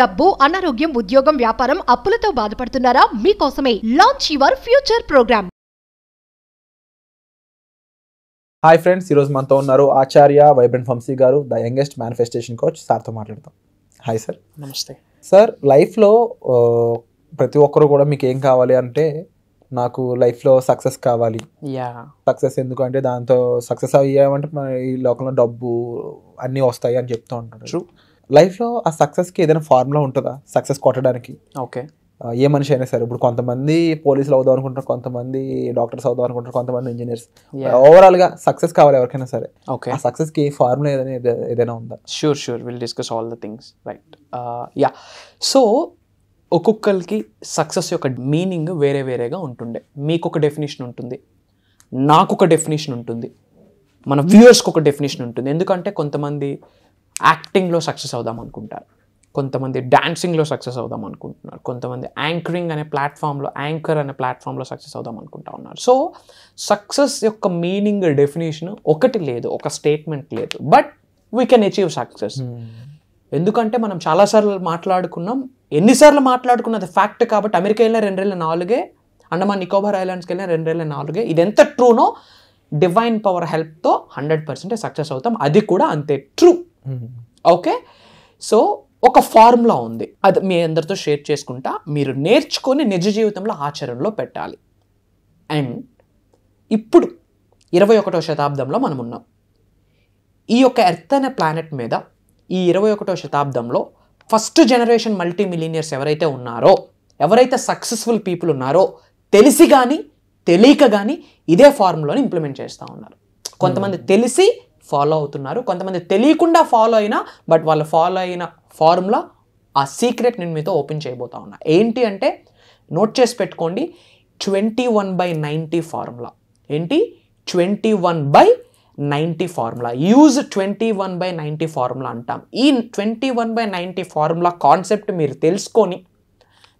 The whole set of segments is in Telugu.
డబ్బు అనారోగ్యం ఉద్యోగం వ్యాపారం అప్పులతో బాధపడుతున్నారా మీకోసమే launch your future programme hi friends ఈరోజు మనతో ఉన్నారు ఆచార్య వైబ్రెంట్ వంశీ గారు ద యంగెస్ట్ మేనిఫెస్టేషన్ కోచ్ సార్తో మాట్లాడతాం హాయ్ సార్ నమస్తే సార్ లైఫ్లో ప్రతి ఒక్కరు కూడా మీకు ఏం కావాలి అంటే నాకు లైఫ్లో సక్సెస్ కావాలి సక్సెస్ ఎందుకంటే దాంతో సక్సెస్ అయ్యామంటే ఈ లోకంలో డబ్బు అన్నీ వస్తాయి అని చెప్తూ ఉంటారు లైఫ్లో ఆ సక్సెస్కి ఏదైనా ఫార్ములా ఉంటుందా సక్సెస్ కొట్టడానికి ఓకే ఏ మనిషి అయినా సరే ఇప్పుడు కొంతమంది పోలీసులు అవుదాం అనుకుంటారు కొంతమంది డాక్టర్స్ అవుదాం అనుకుంటారు కొంతమంది ఇంజనీర్స్ ఓవరాల్గా సక్సెస్ కావాలి ఎవరికైనా సరే ఓకే ఆ సక్సెస్కి ఫార్ములా ఏదైనా ఏదైనా ఉందా sure sure will discuss all the things right ya so ఒక్కొక్కరికి సక్సెస్ యొక్క మీనింగ్ వేరే వేరేగా ఉంటుండే మీకు ఒక డెఫినేషన్ ఉంటుంది నాకు ఒక డెఫినేషన్ ఉంటుంది మన వ్యూయర్స్కి ఒక డెఫినేషన్ ఉంటుంది ఎందుకంటే కొంతమంది యాక్టింగ్లో సక్సెస్ అవుదాం అనుకుంటారు కొంతమంది డాన్సింగ్లో సక్సెస్ అవుదాం అనుకుంటున్నారు కొంతమంది యాంకరింగ్ అనే ప్లాట్ఫామ్లో యాంకర్ అనే ప్లాట్ఫామ్లో సక్సెస్ అవుదాం అనుకుంటా ఉన్నారు సో సక్సెస్ యొక్క మీనింగ్ డెఫినేషన్ ఒకటి లేదు ఒక స్టేట్మెంట్ లేదు but we can achieve success ఎందుకంటే మనం చాలాసార్లు మాట్లాడుకున్నాం ఎన్నిసార్లు మాట్లాడుకున్నది ఫ్యాక్ట్ కాబట్టి అమెరికా వెళ్ళిన వేల నాలుగే అండమాన్ నికోబార్ ఐలాండ్స్కి వెళ్ళిన వేల నాలుగే ఇది ఎంత ట్రూనో డివైన్ పవర్ హెల్ప్తో హండ్రెడ్ పర్సెంట్ సక్సెస్ అవుతాం అది కూడా అంతే ట్రూ ఓకే సో ఒక ఫార్ములా ఉంది అది మీ అందరితో షేర్ చేసుకుంటా మీరు నేర్చుకొని నిజ జీవితంలో ఆచరణలో పెట్టాలి అండ్ ఇప్పుడు ఇరవై ఒకటో శతాబ్దంలో మనం ఉన్నాం ఈ యొక్క ఎర్త్ అనే ప్లానెట్ మీద ఈ ఇరవై ఒకటో శతాబ్దంలో ఫస్ట్ జనరేషన్ మల్టీ మిలీనియర్స్ ఎవరైతే ఉన్నారో ఎవరైతే సక్సెస్ఫుల్ పీపుల్ ఉన్నారో తెలిసి కానీ తెలియక కానీ ఇదే ఫార్ములోని ఇంప్లిమెంట్ చేస్తూ ఉన్నారు కొంతమంది hmm. తెలిసి ఫాలో అవుతున్నారు కొంతమంది తెలియకుండా ఫాలో అయినా బట్ వాళ్ళు ఫాలో అయిన ఫార్ములా ఆ సీక్రెట్ నేను మీతో ఓపెన్ చేయబోతా ఉన్నా ఏంటి అంటే నోట్ చేసి పెట్టుకోండి twenty one by ninety formula ఏంటి twenty one by ninety formula use twenty one by ninety formula అంటాం ఈ twenty one by ninety formula concept మీరు తెలుసుకొని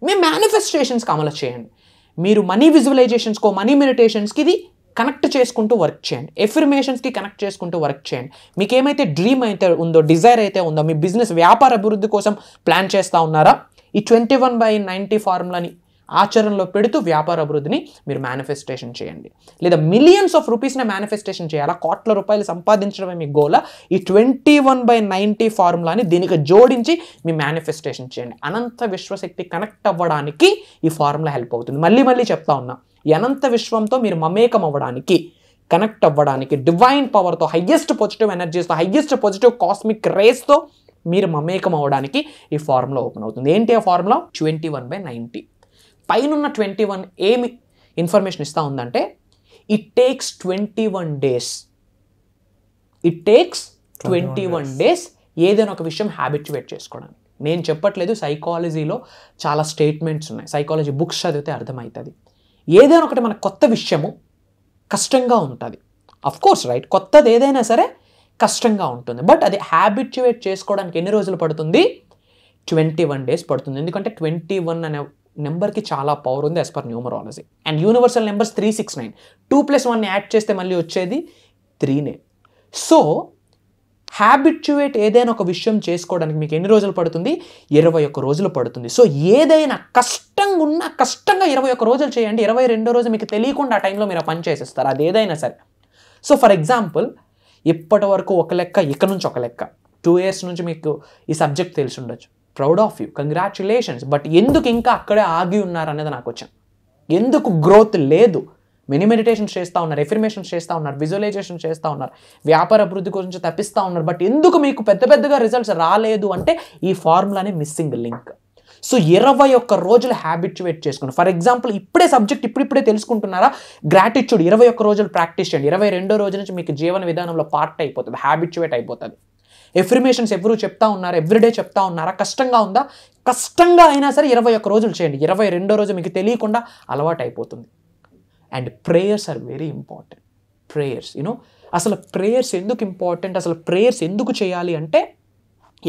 మీ మేనిఫెస్టేషన్స్కి అమలు చేయండి మీరు మనీ విజువలైజేషన్స్కో మనీ మెడిటేషన్స్కి ఇది కనెక్ట్ చేసుకుంటూ వర్క్ చేయండి ఎఫర్మేషన్స్కి కనెక్ట్ చేసుకుంటూ వర్క్ చేయండి మీకు ఏమైతే డ్రీమ్ అయితే ఉందో డిజైర్ అయితే ఉందో మీ బిజినెస్ వ్యాపార అభివృద్ధి కోసం ప్లాన్ చేస్తూ ఉన్నారా ఈ ట్వంటీ వన్ బై నైంటీ ఫార్ములాని ఆచరణలో పెడుతూ వ్యాపార అభివృద్ధిని మీరు మేనిఫెస్టేషన్ చేయండి లేదా మిలియన్స్ ఆఫ్ రూపీస్ని మేనిఫెస్టేషన్ చేయాలా కోట్ల రూపాయలు సంపాదించడమే మీ గోల ఈ ట్వంటీ వన్ బై నైంటీ ఫార్ములాని దీనికి జోడించి మీ మేనిఫెస్టేషన్ చేయండి అనంత విశ్వశక్తి కనెక్ట్ అవ్వడానికి ఈ ఫార్ములా హెల్ప్ అవుతుంది మళ్ళీ మళ్ళీ చెప్తా ఉన్నా ఈ అనంత విశ్వంతో మీరు మమేకం అవ్వడానికి కనెక్ట్ అవ్వడానికి డివైన్ పవర్తో హయ్యెస్ట్ పాజిటివ్ ఎనర్జీస్తో హయ్యెస్ట్ పాజిటివ్ కాస్మిక్ రేస్తో మీరు మమేకం అవ్వడానికి ఈ ఫార్ములా ఓపెన్ అవుతుంది ఏంటి ఆ formula twenty one by ninety పైనున్న ట్వంటీ వన్ ఏమి ఇన్ఫర్మేషన్ ఇస్తూ ఉందంటే it takes twenty one days it takes twenty one days ఏదైనా ఒక విషయం హ్యాబిట్యువేట్ చేసుకోవడానికి నేను చెప్పట్లేదు సైకాలజీలో చాలా స్టేట్మెంట్స్ ఉన్నాయి సైకాలజీ బుక్స్ చదివితే అర్థమవుతుంది ఏదైనా ఒకటి మన కొత్త విషయము కష్టంగా ఉంటుంది అఫ్ కోర్స్ రైట్ కొత్తది ఏదైనా సరే కష్టంగా ఉంటుంది బట్ అది హ్యాబిట్యువేట్ చేసుకోవడానికి ఎన్ని రోజులు పడుతుంది ట్వంటీ వన్ డేస్ పడుతుంది ఎందుకంటే ట్వంటీ వన్ అనే నెంబర్కి చాలా పవర్ ఉంది as per numerology and universal numbers three six nine two plus one add చేస్తే మళ్ళీ వచ్చేది త్రీ నైన్ సో హ్యాబిట్యుయేట్ ఏదైనా ఒక విషయం చేసుకోవడానికి మీకు ఎన్ని రోజులు పడుతుంది ఇరవై ఒక్క రోజులు పడుతుంది సో ఏదైనా కష్టంగా ఉన్నా కష్టంగా ఇరవై ఒక్క రోజులు చేయండి ఇరవై రెండో రోజు మీకు తెలియకుండా ఆ టైంలో మీరు పని చేసేస్తారు అది ఏదైనా సరే సో ఫర్ ఎగ్జాంపుల్ ఇప్పటి వరకు ఒక లెక్క ఇక నుంచి ఒక లెక్క టూ ఇయర్స్ నుంచి మీకు ఈ సబ్జెక్ట్ తెలిసి ఉండొచ్చు proud of you congratulations but ఎందుకు ఇంకా అక్కడే ఆగి ఉన్నారు అనేది నాకు వచ్చింది ఎందుకు గ్రోత్ లేదు మినీ మెడిటేషన్స్ చేస్తూ ఉన్నారు ఎఫర్మేషన్స్ చేస్తూ ఉన్నారు విజువలైజేషన్ చేస్తూ ఉన్నారు వ్యాపార అభివృద్ధి గురించి తప్పిస్తూ ఉన్నారు బట్ ఎందుకు మీకు పెద్ద పెద్దగా రిజల్ట్స్ రాలేదు అంటే ఈ ఫార్ములానే మిస్సింగ్ లింక్ సో ఇరవై ఒక్క రోజులు హ్యాబిట్యువేట్ చేసుకుని ఫర్ ఎగ్జాంపుల్ ఇప్పుడే సబ్జెక్ట్ ఇప్పుడిప్పుడే తెలుసుకుంటున్నారా గ్రాటిట్యూడ్ ఇరవై ఒక్క రోజులు ప్రాక్టీస్ చేయండి ఇరవై రెండో రోజు నుంచి మీకు జీవన విధానంలో పార్ట్ అయిపోతుంది హ్యాబిట్యువేట్ అయిపోతుంది ఎఫ్రిమేషన్స్ ఎవరు చెప్తా ఉన్నారు ఎవ్రీడే చెప్తా ఉన్నారా కష్టంగా ఉందా కష్టంగా అయినా సరే ఇరవై ఒక్క రోజులు చేయండి ఇరవై రెండో రోజు మీకు తెలియకుండా అలవాటు అయిపోతుంది and prayers are very important prayers you know అసలు ప్రేయర్స్ ఎందుకు ఇంపార్టెంట్ అసలు ప్రేయర్స్ ఎందుకు చేయాలి అంటే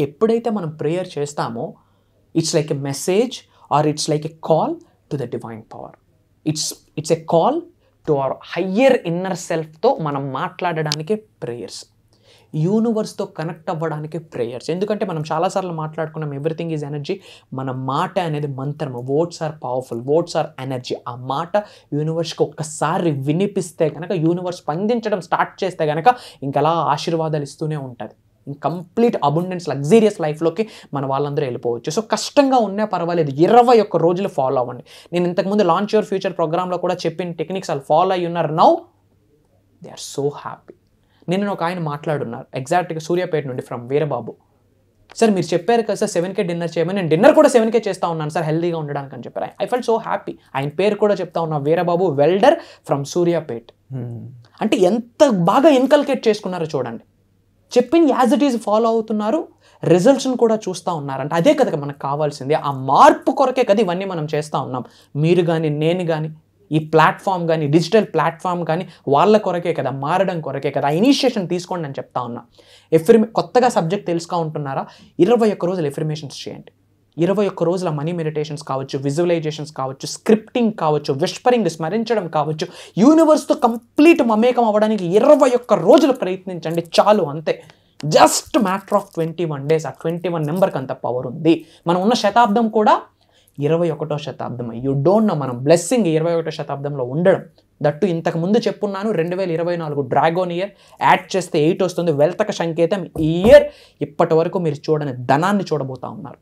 ఎప్పుడైతే మనం ప్రేయర్ చేస్తామో it's like a message or it's like a call to the divine power it's it's a call to our higher inner సెల్ఫ్తో మనం మాట్లాడడానికే ప్రేయర్స్ యూనివర్స్తో కనెక్ట్ అవ్వడానికి ప్రేయర్స్ ఎందుకంటే మనం చాలాసార్లు మాట్లాడుకున్నాం ఎవ్రీథింగ్ ఈజ్ ఎనర్జీ మన మాట అనేది మంత్రము words are powerful words are energy ఆ మాట యూనివర్స్కి ఒక్కసారి వినిపిస్తే కనుక యూనివర్స్ స్పందించడం స్టార్ట్ చేస్తే కనుక ఇంకెలా ఆశీర్వాదాలు ఇస్తూనే ఉంటుంది కంప్లీట్ అబుండెన్స్ లగ్జీరియస్ లైఫ్లోకి మన వాళ్ళందరూ వెళ్ళిపోవచ్చు సో కష్టంగా ఉన్నా పర్వాలేదు ఇరవై ఒక్క రోజులు ఫాలో అవ్వండి నేను ఇంతకుముందు లాంచ్ యువర్ ఫ్యూచర్ ప్రోగ్రామ్లో కూడా చెప్పిన టెక్నిక్స్ వాళ్ళు ఫాలో అయ్యి ఉన్నారు now they are so happy నిన్న ఒక ఆయన మాట్లాడున్నారు ఎగ్జాక్ట్గా సూర్యాపేట నుండి ఫ్రమ్ వీరబాబు సార్ మీరు చెప్పారు కదా సార్ సెవెన్కే డిన్నర్ చేయమని నేను డిన్నర్ కూడా సెవెన్కే చేస్తా ఉన్నాను సార్ హెల్దీగా ఉండడానికి అని చెప్పారు ఐ ఫెల్ సో హ్యాపీ ఆయన పేరు కూడా చెప్తా ఉన్నా Veerababu welder from Suryapet hmm. అంటే ఎంత బాగా ఇన్కల్కేట్ చేసుకున్నారో చూడండి చెప్పింది యాజ్ ఇట్ ఈజ్ ఫాలో అవుతున్నారు రిజల్ట్స్ని కూడా చూస్తూ ఉన్నారంటే అదే కదా మనకు కావాల్సింది ఆ మార్పు కొరకే కదా ఇవన్నీ మనం చేస్తూ ఉన్నాం మీరు కానీ నేను కానీ ఈ ప్లాట్ఫామ్ కానీ డిజిటల్ ప్లాట్ఫామ్ కానీ వాళ్ళ కొరకే కదా మారడం కొరకే కదా ఇనిషియేషన్ తీసుకోండి అని చెప్తా ఉన్నా ఎఫ్రిమే కొత్తగా సబ్జెక్ట్ తెలుసుకో ఉంటున్నారా ఇరవై ఒక్క రోజులు ఎఫ్రిమేషన్స్ చేయండి ఇరవై ఒక్క రోజుల మనీ మెడిటేషన్స్ కావచ్చు విజువలైజేషన్స్ కావచ్చు స్క్రిప్టింగ్ కావచ్చు విస్పరింగ్ స్మరించడం కావచ్చు యూనివర్స్తో కంప్లీట్ మమేకం అవ్వడానికి ఇరవై ఒక్క రోజులు ప్రయత్నించండి చాలు అంతే just matter of twenty one days ఆ ట్వంటీ వన్ నెంబర్కి అంత పవర్ ఉంది మనం ఉన్న శతాబ్దం కూడా ఇరవై ఒకటో శతాబ్దం యూ డోంట్ నో మనం బ్లెస్సింగ్ ఇరవై ఒకటో శతాబ్దంలో ఉండడం దట్టు ఇంతకు ముందు చెప్పున్నాను రెండు వేల ఇరవై నాలుగు డ్రాగోన్ ఇయర్ యాడ్ చేస్తే ఎయిట్ వస్తుంది వెల్తక సంకేతం ఈ ఇయర్ ఇప్పటి వరకు మీరు చూడని ధనాన్ని చూడబోతా ఉన్నారు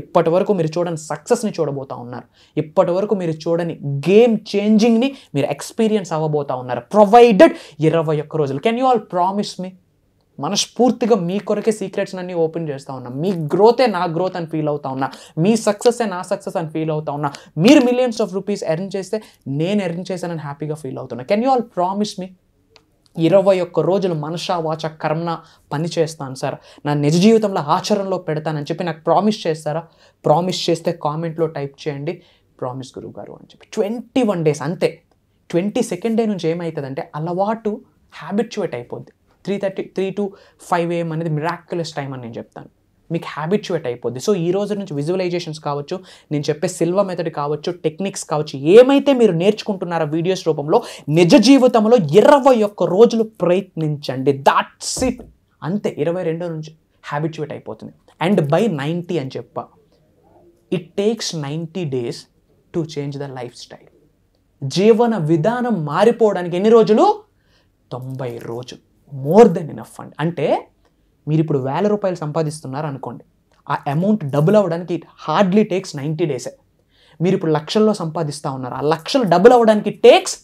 ఇప్పటి వరకు మీరు చూడని సక్సెస్ని చూడబోతా ఉన్నారు ఇప్పటి వరకు మీరు చూడని గేమ్ చేంజింగ్ని మీరు ఎక్స్పీరియన్స్ అవ్వబోతా ఉన్నారు ప్రొవైడెడ్ ఇరవై ఒక్క రోజులు కెన్ యూ ఆల్ ప్రామిస్ మీ మనస్ఫూర్తిగా మీ కొరకే సీక్రెట్స్ అన్ని ఓపెన్ చేస్తూ ఉన్నా మీ గ్రోతే నా గ్రోత్ అని ఫీల్ అవుతా ఉన్నా మీ సక్సెస్ నా సక్సెస్ అని ఫీల్ అవుతా ఉన్నా మీరు మిలియన్స్ ఆఫ్ రూపీస్ ఎర్న్ చేస్తే నేను ఎర్న్ చేశానని హ్యాపీగా ఫీల్ అవుతున్నా కెన్ యూ ఆల్ ప్రామిస్ మీ ఇరవై ఒక్క రోజులు మనషా వాచ కర్మణ పని చేస్తాను సార్ నా నిజ జీవితంలో ఆచరణలో పెడతానని చెప్పి నాకు ప్రామిస్ చేస్తారా ప్రామిస్ చేస్తే కామెంట్లో టైప్ చేయండి ప్రామిస్ గురువు గారు అని చెప్పి ట్వంటీ వన్ డేస్ అంతే ట్వంటీ సెకండ్ డే నుంచి ఏమవుతుందంటే అలవాటు హ్యాబిట్యువేట్ అయిపోద్ది three thirty three to five AM అనేది మిరాక్యులస్ టైం అని నేను చెప్తాను మీకు హ్యాబిచ్యువేట్ అయిపోద్ది సో ఈ రోజు నుంచి విజువలైజేషన్స్ కావచ్చు నేను చెప్పే సిల్వ మెథడ్ కావచ్చు టెక్నిక్స్ కావచ్చు ఏమైతే మీరు నేర్చుకుంటున్నారో వీడియోస్ రూపంలో నిజ జీవితంలో ఇరవై ఒక్క రోజులు ప్రయత్నించండి దాట్స్ ఇట్ అంతే ఇరవై రెండో నుంచి హ్యాబిచ్యువేట్ అయిపోతుంది అండ్ బై నైంటీ అని చెప్ప it takes ninety days to change the lifestyle జీవన విధానం మారిపోవడానికి ఎన్ని రోజులు తొంభై రోజులు మోర్ దెన్ ఇన్ అండ్ అంటే మీరు ఇప్పుడు వేల రూపాయలు సంపాదిస్తున్నారు అనుకోండి ఆ అమౌంట్ డబుల్ అవ్వడానికి ఇట్ హార్డ్లీ టేక్స్ నైంటీ డేసే మీరు ఇప్పుడు లక్షల్లో సంపాదిస్తూ ఉన్నారు ఆ లక్షలు డబుల్ అవ్వడానికి టేక్స్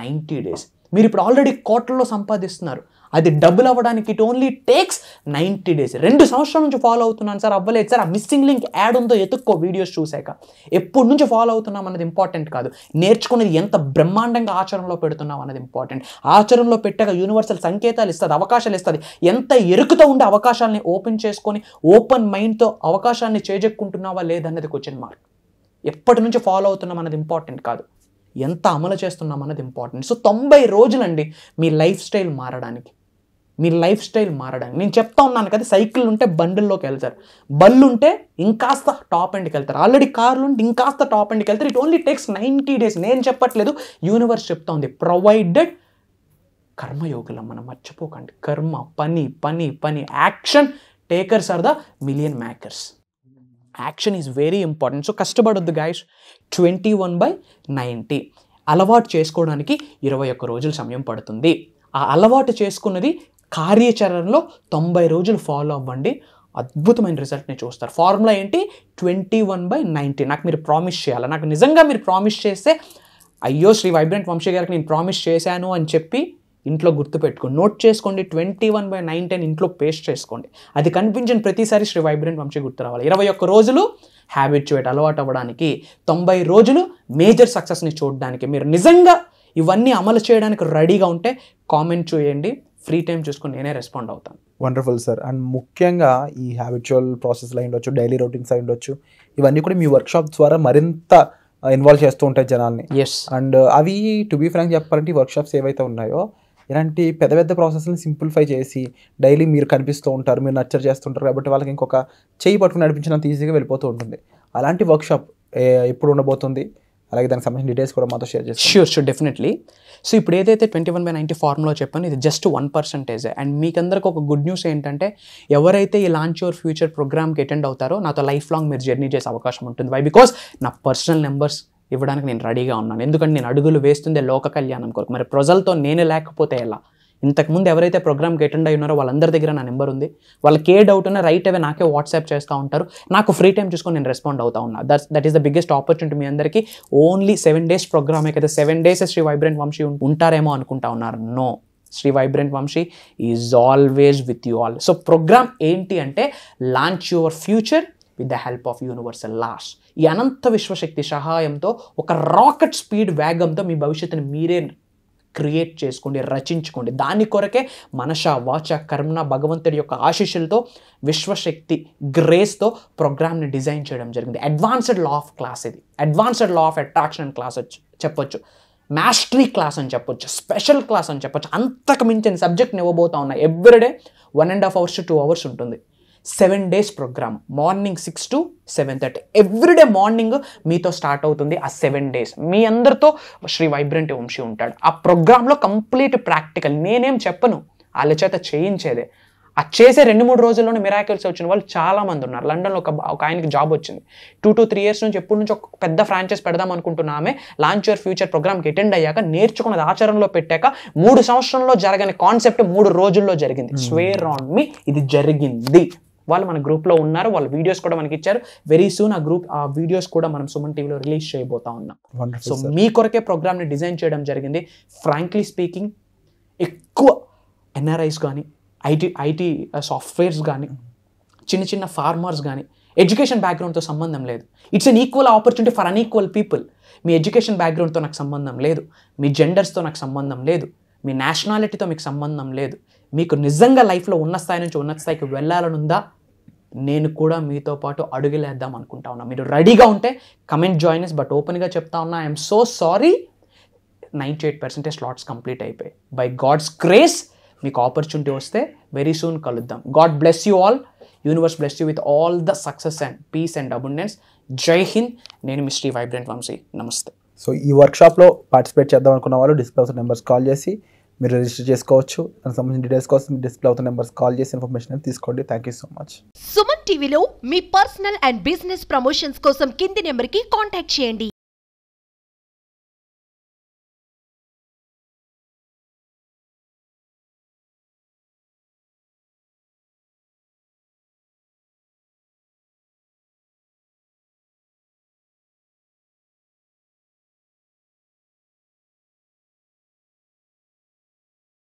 నైంటీ డేస్ మీరు ఇప్పుడు ఆల్రెడీ కోట్లలో సంపాదిస్తున్నారు అది డబుల్ అవ్వడానికి it only takes ninety days రెండు సంవత్సరాల నుంచి ఫాలో అవుతున్నాను సార్ అవ్వలేదు సార్ ఆ మిస్సింగ్ లింక్ యాడ్ ఉందో ఎత్తుక్కో వీడియోస్ చూశాక ఎప్పటి నుంచి ఫాలో అవుతున్నాం అన్నది ఇంపార్టెంట్ కాదు నేర్చుకునేది ఎంత బ్రహ్మాండంగా ఆచరణలో పెడుతున్నాం అన్నది ఇంపార్టెంట్ ఆచరణలో పెట్టాక యూనివర్సల్ సంకేతాలు ఇస్తుంది అవకాశాలు ఇస్తుంది ఎంత ఎరుకుతో ఉండే అవకాశాలని ఓపెన్ చేసుకొని ఓపెన్ మైండ్తో అవకాశాన్ని చేజెక్కుంటున్నావా లేదన్నది క్వశ్చన్ మార్క్ ఎప్పటి నుంచి ఫాలో అవుతున్నాం అన్నది ఇంపార్టెంట్ కాదు ఎంత అమలు చేస్తున్నాం అన్నది ఇంపార్టెంట్ సో తొంభై రోజులండి మీ లైఫ్ స్టైల్ మారడానికి మీ లైఫ్ స్టైల్ మారడానికి నేను చెప్తా ఉన్నాను కదా సైకిల్ ఉంటే బండిల్లోకి వెళ్తారు బళ్ళు ఉంటే ఇంకాస్త టాప్ ఎండ్కి వెళ్తారు ఆల్రెడీ కార్లు ఉంటే ఇంకాస్త టాప్ ఎండ్కి వెళ్తారు it only takes ninety days నేను చెప్పట్లేదు యూనివర్స్ చెప్తా ఉంది ప్రొవైడెడ్ కర్మయోగులం మనం మర్చిపోకండి కర్మ పని పని పని action takers are the million makers action is very important so కష్టపడొద్దు guys twenty one by ninety అలవాటు చేసుకోవడానికి ఇరవై ఒక్క రోజులు సమయం పడుతుంది ఆ అలవాటు చేసుకున్నది కార్యాచరణలో తొంభై రోజులు ఫాలో అవ్వండి అద్భుతమైన రిజల్ట్ని చూస్తారు ఫార్ములా ఏంటి ట్వంటీ వన్ బై నైంటీ నాకు మీరు ప్రామిస్ చేయాలి నాకు నిజంగా మీరు ప్రామిస్ చేస్తే అయ్యో శ్రీ వైబ్రెంట్ వంశీ గారికి నేను ప్రామిస్ చేశాను అని చెప్పి ఇంట్లో గుర్తుపెట్టుకోండి నోట్ చేసుకోండి ట్వంటీ వన్ బై నైన్టీన్ ఇంట్లో పేస్ట్ చేసుకోండి అది కనిపించిన ప్రతిసారి శ్రీ వైబ్రెంట్ వంశీ గుర్తు రావాలి ఇరవై ఒక్క రోజులు హ్యాబిట్యుయేట్ అలవాటు అవ్వడానికి తొంభై రోజులు మేజర్ సక్సెస్ని చూడడానికి మీరు నిజంగా ఇవన్నీ అమలు చేయడానికి రెడీగా ఉంటే కామెంట్ చేయండి ఫ్రీ టైం చూసుకుని నేనే రెస్పాండ్ అవుతాను వండర్ఫుల్ సార్ అండ్ ముఖ్యంగా ఈ హ్యాబిచువల్ ప్రాసెస్ అయి ఉండొచ్చు డైలీ రొటీన్స్ అయి ఉండొచ్చు ఇవన్నీ కూడా మీ వర్క్షాప్ ద్వారా మరింత ఇన్వాల్వ్ uh, చేస్తూ ఉంటాయి జనాల్ని ఎస్ అండ్ uh, అవి టు బీ ఫ్రాంక్ చెప్పాలంటే వర్క్షాప్స్ ఏవైతే ఉన్నాయో ఇలాంటి పెద్ద పెద్ద ప్రాసెస్ని సింప్లిఫై చేసి డైలీ మీరు కనిపిస్తూ ఉంటారు మీరు నచ్చర్ చేస్తుంటారు కాబట్టి వాళ్ళకి ఇంకొక చేయి పట్టుకుని నడిపించినంత ఈజీగా వెళ్ళిపోతూ ఉంటుంది అలాంటి వర్క్షాప్ ఎప్పుడు ఉండబోతుంది అలాగే దానికి సంబంధించిన డీటెయిల్స్ కూడా మాతో షేర్ చేస్తాం షూర్ షూర్ డెఫినెట్లీ సో ఇప్పుడు ఏదైతే ట్వంటీ వన్ బై నైంటీ ఫార్మ్లో చెప్పాను ఇది జస్ట్ వన్ పర్సెంటేజ్ అండ్ మీకందరికి ఒక గుడ్ న్యూస్ ఏంటంటే ఎవరైతే ఈ లాంచ్ యువర్ ఫ్యూచర్ ప్రోగ్రామ్కి అటెండ్ అవుతారో నాతో లైఫ్ లాంగ్ మీరు జర్నీ చేసే అవకాశం ఉంటుంది వై బికాస్ నా పర్సనల్ నెంబర్స్ ఇవ్వడానికి నేను రెడీగా ఉన్నాను ఎందుకంటే నేను అడుగులు వేస్తుందే లోక కళ్యాణం కొరకు మరి ప్రజలతో నేను లేకపోతే ఎలా ఇంతకుముందు ఎవరైతే ప్రోగ్రామ్కి అటెండ్ అయి ఉన్నారో వాళ్ళందరి దగ్గర నా నెంబర్ ఉంది వాళ్ళకి ఏ డౌట్ ఉన్నా రైట్ అవే నాకే వాట్సాప్ చేస్తూ ఉంటారు నాకు ఫ్రీ టైం చూసుకొని నేను రెస్పాండ్ అవుతా ఉన్నా that that is the biggest opportunity మీ అందరికీ ఓన్లీ సెవెన్ డేస్ ప్రోగ్రామే కదా seven days Shri vibrant Vamshi ఉంటారేమో అనుకుంటా ఉన్నారు no Shri vibrant Vamshi is always with you all so programme ఏంటి అంటే launch your future with the help of universal laws ఈ అనంత విశ్వశక్తి సహాయంతో ఒక రాకెట్ స్పీడ్ వేగంతో మీ భవిష్యత్తుని మీరే క్రియేట్ చేసుకోండి రచించుకోండి దాని కొరకే మనష వాచ కర్మణ భగవంతుడి యొక్క ఆశీస్సులతో విశ్వశక్తి గ్రేస్తో ప్రోగ్రామ్ని డిజైన్ చేయడం జరిగింది అడ్వాన్స్డ్ లా ఆఫ్ క్లాస్ ఇది advanced law of attraction class చెప్పొచ్చు మాస్టరీ క్లాస్ అని చెప్పొచ్చు స్పెషల్ క్లాస్ అని చెప్పొచ్చు అంతకు మించిన సబ్జెక్ట్ని ఇవ్వబోతా ఉన్నాయి everyday one and half hours two hours ఉంటుంది seven days programme morning six to seven thirty everyday morning మీతో స్టార్ట్ అవుతుంది ఆ సెవెన్ డేస్ మీ అందరితో శ్రీ వైబ్రెంట్ వంశీ ఉంటాడు ఆ ప్రోగ్రాంలో కంప్లీట్ ప్రాక్టికల్ నేనేం చెప్పను వాళ్ళ చేత చేయించేదే ఆ చేసే రెండు మూడు రోజుల్లోనే మిరాకిల్స్ వచ్చిన వాళ్ళు చాలా మంది ఉన్నారు లండన్లో ఒక ఒక ఆయనకి జాబ్ వచ్చింది టూ టు త్రీ ఇయర్స్ నుంచి ఎప్పటి నుంచి ఒక పెద్ద ఫ్రాంచైజ్ పెడదాం అనుకుంటున్నామే లాంచ్ యువర్ ఫ్యూచర్ ప్రోగ్రామ్కి అటెండ్ అయ్యాక నేర్చుకున్నది ఆచరణలో పెట్టాక మూడు సంవత్సరంలో జరగని కాన్సెప్ట్ మూడు రోజుల్లో జరిగింది స్వేర్ ఆన్ మీ ఇది జరిగింది వాళ్ళు మన గ్రూప్లో ఉన్నారు వాళ్ళ వీడియోస్ కూడా మనకి ఇచ్చారు వెరీ సూన్ ఆ గ్రూప్ ఆ వీడియోస్ కూడా మనం సుమన్ టీవీలో రిలీజ్ చేయబోతా ఉన్నాం సో మీ కొరకే ప్రోగ్రామ్ని డిజైన్ చేయడం జరిగింది ఫ్రాంక్లీ స్పీకింగ్ ఎక్కువ ఎన్ఆర్ఐస్ కానీ ఐటీ ఐటీ సాఫ్ట్వేర్స్ కానీ చిన్న చిన్న ఫార్మర్స్ కానీ ఎడ్యుకేషన్ బ్యాక్గ్రౌండ్తో సంబంధం లేదు it's unequal opportunity for unequal people మీ ఎడ్యుకేషన్ బ్యాక్గ్రౌండ్తో నాకు సంబంధం లేదు మీ జెండర్స్తో నాకు సంబంధం లేదు మీ నేషనాలిటీతో మీకు సంబంధం లేదు మీకు నిజంగా లైఫ్లో ఉన్న స్థాయి నుంచి ఉన్నత స్థాయికి వెళ్ళాలనుందా నేను కూడా మీతో పాటు అడుగులేద్దాం అనుకుంటా ఉన్నా మీరు రెడీగా ఉంటే కమెంట్ జాయినెస్ బట్ ఓపెన్గా చెప్తా ఉన్నా I'm so sorry ninety eight percentage slots complete అయిపోయాయి బై గాడ్స్ క్రేజ్ మీకు ఆపర్చునిటీ వస్తే వెరీ సూన్ కలుద్దాం God bless you all universe bless you with all the success and peace and abundance Jai Hind నేను మిస్ట్రీ వైబ్రెంట్ వంశీ నమస్తే సో ఈ వర్క్షాప్లో పార్టిసిపేట్ చేద్దాం అనుకున్న వాళ్ళు డిస్ప్లే నెంబర్స్ కాల్ చేసి మీరు రిజిస్టర్ చేసుకోవచ్చు దానికి సంబంధించిన డీటెయిల్స్ కోసం డిస్ప్లే అవుతున్న నెంబర్స్ కాల్ చేసి ఇన్ఫర్మేషన్ అనేది తీసుకోండి thank you so much Suman టీవీలో మీ పర్సనల్ అండ్ బిజినెస్ ప్రమోషన్స్ కోసం కింది నెంబర్కి కాంటాక్ట్ చేయండి